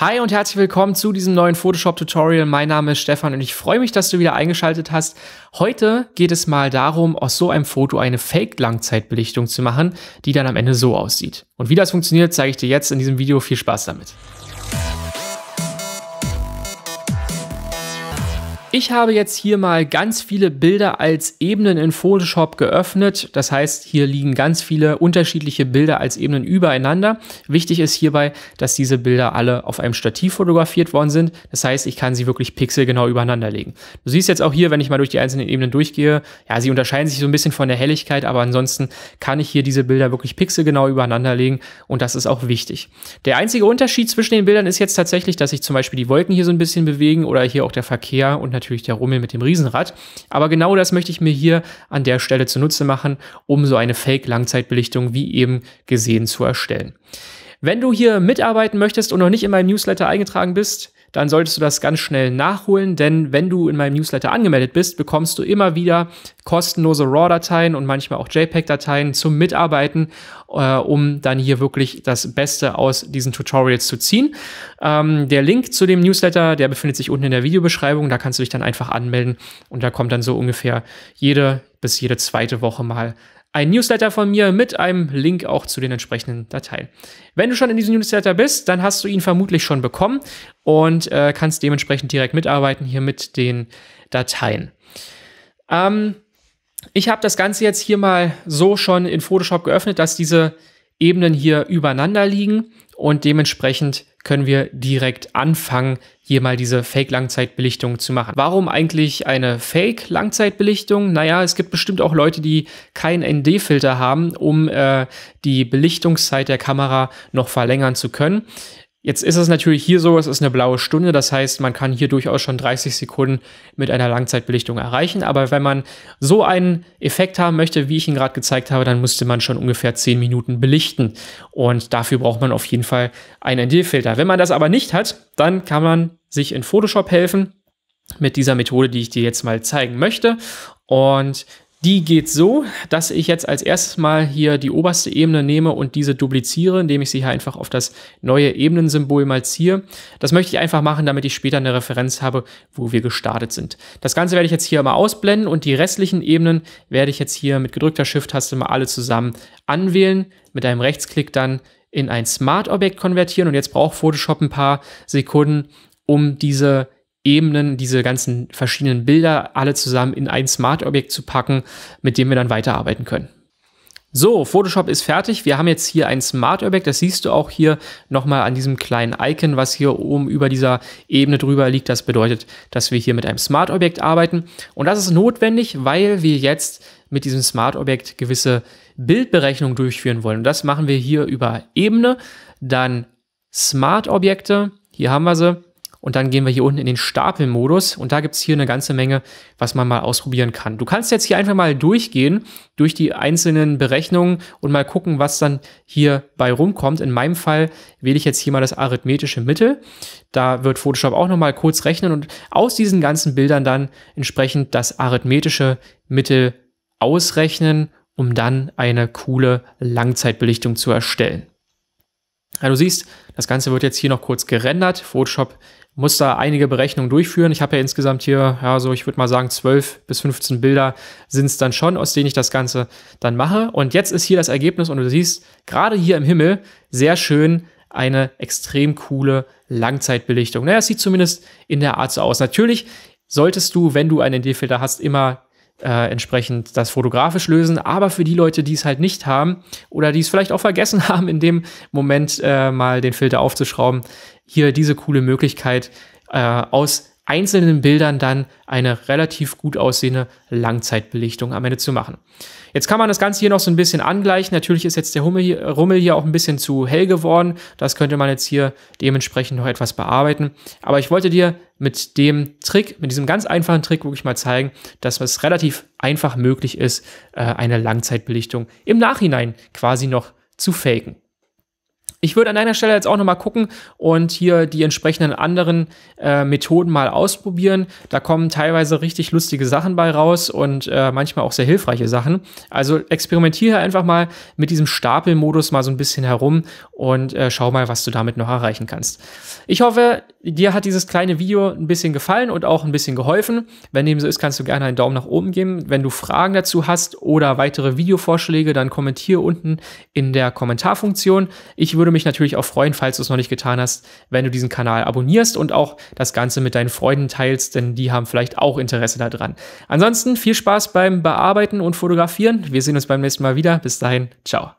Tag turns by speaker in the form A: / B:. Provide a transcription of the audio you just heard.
A: Hi und herzlich willkommen zu diesem neuen Photoshop-Tutorial. Mein Name ist Stefan und ich freue mich, dass du wieder eingeschaltet hast. Heute geht es mal darum, aus so einem Foto eine Fake-Langzeitbelichtung zu machen, die dann am Ende so aussieht. Und wie das funktioniert, zeige ich dir jetzt in diesem Video. Viel Spaß damit. Ich habe jetzt hier mal ganz viele Bilder als Ebenen in Photoshop geöffnet. Das heißt, hier liegen ganz viele unterschiedliche Bilder als Ebenen übereinander. Wichtig ist hierbei, dass diese Bilder alle auf einem Stativ fotografiert worden sind. Das heißt, ich kann sie wirklich pixelgenau übereinander legen. Du siehst jetzt auch hier, wenn ich mal durch die einzelnen Ebenen durchgehe, ja, sie unterscheiden sich so ein bisschen von der Helligkeit, aber ansonsten kann ich hier diese Bilder wirklich pixelgenau übereinander legen und das ist auch wichtig. Der einzige Unterschied zwischen den Bildern ist jetzt tatsächlich, dass sich zum Beispiel die Wolken hier so ein bisschen bewegen oder hier auch der Verkehr und natürlich der Rummel mit dem Riesenrad. Aber genau das möchte ich mir hier an der Stelle zunutze machen, um so eine Fake-Langzeitbelichtung wie eben gesehen zu erstellen. Wenn du hier mitarbeiten möchtest und noch nicht in meinem Newsletter eingetragen bist, dann solltest du das ganz schnell nachholen, denn wenn du in meinem Newsletter angemeldet bist, bekommst du immer wieder kostenlose RAW-Dateien und manchmal auch JPEG-Dateien zum Mitarbeiten, äh, um dann hier wirklich das Beste aus diesen Tutorials zu ziehen. Ähm, der Link zu dem Newsletter, der befindet sich unten in der Videobeschreibung, da kannst du dich dann einfach anmelden und da kommt dann so ungefähr jede bis jede zweite Woche mal ein Newsletter von mir mit einem Link auch zu den entsprechenden Dateien. Wenn du schon in diesem Newsletter bist, dann hast du ihn vermutlich schon bekommen und äh, kannst dementsprechend direkt mitarbeiten hier mit den Dateien. Ähm, ich habe das Ganze jetzt hier mal so schon in Photoshop geöffnet, dass diese Ebenen hier übereinander liegen und dementsprechend können wir direkt anfangen, hier mal diese Fake-Langzeitbelichtung zu machen. Warum eigentlich eine Fake-Langzeitbelichtung? Naja, es gibt bestimmt auch Leute, die keinen ND-Filter haben, um äh, die Belichtungszeit der Kamera noch verlängern zu können. Jetzt ist es natürlich hier so, es ist eine blaue Stunde, das heißt, man kann hier durchaus schon 30 Sekunden mit einer Langzeitbelichtung erreichen, aber wenn man so einen Effekt haben möchte, wie ich ihn gerade gezeigt habe, dann müsste man schon ungefähr 10 Minuten belichten und dafür braucht man auf jeden Fall einen ND-Filter. Wenn man das aber nicht hat, dann kann man sich in Photoshop helfen mit dieser Methode, die ich dir jetzt mal zeigen möchte und die geht so, dass ich jetzt als erstes mal hier die oberste Ebene nehme und diese dupliziere, indem ich sie hier einfach auf das neue Ebenensymbol mal ziehe. Das möchte ich einfach machen, damit ich später eine Referenz habe, wo wir gestartet sind. Das Ganze werde ich jetzt hier mal ausblenden und die restlichen Ebenen werde ich jetzt hier mit gedrückter Shift-Taste mal alle zusammen anwählen, mit einem Rechtsklick dann in ein Smart-Objekt konvertieren und jetzt braucht Photoshop ein paar Sekunden, um diese Ebenen, diese ganzen verschiedenen Bilder alle zusammen in ein Smart-Objekt zu packen, mit dem wir dann weiterarbeiten können. So, Photoshop ist fertig. Wir haben jetzt hier ein Smart objekt Das siehst du auch hier nochmal an diesem kleinen Icon, was hier oben über dieser Ebene drüber liegt. Das bedeutet, dass wir hier mit einem Smart objekt arbeiten. Und das ist notwendig, weil wir jetzt mit diesem Smart objekt gewisse Bildberechnungen durchführen wollen. Und das machen wir hier über Ebene, dann Smart Objekte. Hier haben wir sie. Und dann gehen wir hier unten in den Stapelmodus und da gibt es hier eine ganze Menge, was man mal ausprobieren kann. Du kannst jetzt hier einfach mal durchgehen, durch die einzelnen Berechnungen und mal gucken, was dann hier bei rumkommt. In meinem Fall wähle ich jetzt hier mal das arithmetische Mittel. Da wird Photoshop auch nochmal kurz rechnen und aus diesen ganzen Bildern dann entsprechend das arithmetische Mittel ausrechnen, um dann eine coole Langzeitbelichtung zu erstellen. Ja, also du siehst, das Ganze wird jetzt hier noch kurz gerendert. Photoshop muss da einige Berechnungen durchführen. Ich habe ja insgesamt hier, ja, so ich würde mal sagen, 12 bis 15 Bilder sind es dann schon, aus denen ich das Ganze dann mache. Und jetzt ist hier das Ergebnis und du siehst gerade hier im Himmel sehr schön eine extrem coole Langzeitbelichtung. Naja, es sieht zumindest in der Art so aus. Natürlich solltest du, wenn du einen ND-Filter hast, immer äh, entsprechend das fotografisch lösen. Aber für die Leute, die es halt nicht haben oder die es vielleicht auch vergessen haben, in dem Moment äh, mal den Filter aufzuschrauben, hier diese coole Möglichkeit äh, aus einzelnen Bildern dann eine relativ gut aussehende Langzeitbelichtung am Ende zu machen. Jetzt kann man das Ganze hier noch so ein bisschen angleichen. Natürlich ist jetzt der Hummel hier, Rummel hier auch ein bisschen zu hell geworden. Das könnte man jetzt hier dementsprechend noch etwas bearbeiten. Aber ich wollte dir mit dem Trick, mit diesem ganz einfachen Trick wirklich mal zeigen, dass es relativ einfach möglich ist, äh, eine Langzeitbelichtung im Nachhinein quasi noch zu faken ich würde an deiner Stelle jetzt auch nochmal gucken und hier die entsprechenden anderen äh, Methoden mal ausprobieren. Da kommen teilweise richtig lustige Sachen bei raus und äh, manchmal auch sehr hilfreiche Sachen. Also experimentiere einfach mal mit diesem Stapelmodus mal so ein bisschen herum und äh, schau mal, was du damit noch erreichen kannst. Ich hoffe, dir hat dieses kleine Video ein bisschen gefallen und auch ein bisschen geholfen. Wenn dem so ist, kannst du gerne einen Daumen nach oben geben. Wenn du Fragen dazu hast oder weitere Videovorschläge, dann kommentiere unten in der Kommentarfunktion. Ich würde würde mich natürlich auch freuen, falls du es noch nicht getan hast, wenn du diesen Kanal abonnierst und auch das Ganze mit deinen Freunden teilst, denn die haben vielleicht auch Interesse daran. Ansonsten viel Spaß beim Bearbeiten und Fotografieren. Wir sehen uns beim nächsten Mal wieder. Bis dahin, ciao.